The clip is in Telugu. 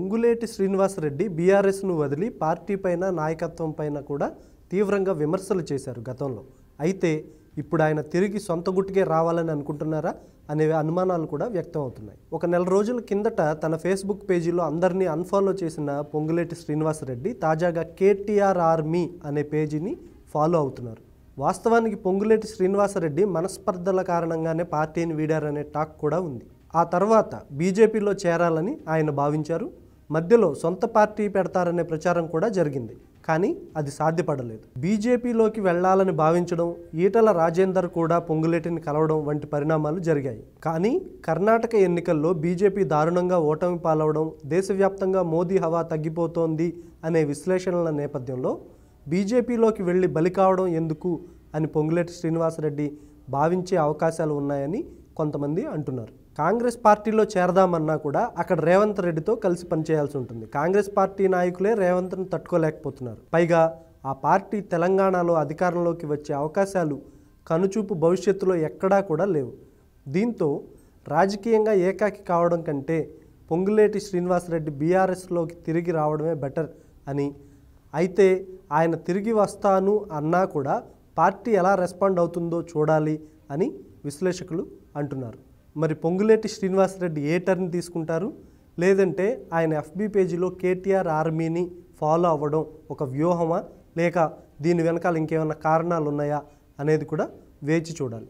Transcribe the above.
పొంగులేటి శ్రీనివాసరెడ్డి బీఆర్ఎస్ను వదిలి పార్టీ పైన నాయకత్వం పైన కూడా తీవ్రంగా విమర్శలు చేశారు గతంలో అయితే ఇప్పుడు ఆయన తిరిగి సొంత గుట్టుకే రావాలని అనుకుంటున్నారా అనే అనుమానాలు కూడా వ్యక్తం అవుతున్నాయి ఒక నెల రోజుల కిందట తన ఫేస్బుక్ పేజీలో అందరినీ అన్ఫాలో చేసిన పొంగులేటి శ్రీనివాసరెడ్డి తాజాగా కేటీఆర్ ఆర్మీ అనే పేజీని ఫాలో అవుతున్నారు వాస్తవానికి పొంగులేటి శ్రీనివాసరెడ్డి మనస్పర్ధల కారణంగానే పార్టీని వీడారనే టాక్ కూడా ఉంది ఆ తర్వాత బీజేపీలో చేరాలని ఆయన భావించారు మధ్యలో సొంత పార్టీ పెడతారనే ప్రచారం కూడా జరిగింది కానీ అది సాధ్యపడలేదు బీజేపీలోకి వెళ్లాలని భావించడం ఈటల రాజేందర్ కూడా పొంగులేటిని కలవడం వంటి పరిణామాలు జరిగాయి కానీ కర్ణాటక ఎన్నికల్లో బీజేపీ దారుణంగా ఓటమి పాలవడం దేశవ్యాప్తంగా మోదీ హవా తగ్గిపోతోంది అనే విశ్లేషణల నేపథ్యంలో బీజేపీలోకి వెళ్ళి బలి కావడం ఎందుకు అని పొంగులేటి శ్రీనివాసరెడ్డి భావించే అవకాశాలు ఉన్నాయని కొంతమంది అంటున్నారు కాంగ్రెస్ పార్టీలో చేరదామన్నా కూడా అక్కడ రేవంత్ రెడ్డితో కలిసి పనిచేయాల్సి ఉంటుంది కాంగ్రెస్ పార్టీ నాయకులే రేవంత్ను తట్టుకోలేకపోతున్నారు పైగా ఆ పార్టీ తెలంగాణలో అధికారంలోకి వచ్చే అవకాశాలు కనుచూపు భవిష్యత్తులో ఎక్కడా కూడా లేవు దీంతో రాజకీయంగా ఏకాకి కావడం కంటే పొంగులేటి శ్రీనివాసరెడ్డి బీఆర్ఎస్లోకి తిరిగి రావడమే బెటర్ అని అయితే ఆయన తిరిగి వస్తాను అన్నా కూడా పార్టీ ఎలా రెస్పాండ్ అవుతుందో చూడాలి అని విశ్లేషకులు అంటున్నారు మరి పొంగులేటి శ్రీనివాసరెడ్డి ఏ టర్న్ తీసుకుంటారు లేదంటే ఆయన ఎఫ్బి పేజీలో కేటీఆర్ ఆర్మీని ఫాలో అవ్వడం ఒక వ్యూహమా లేక దీని వెనకాల ఇంకేమైనా కారణాలు ఉన్నాయా అనేది కూడా వేచి చూడాలి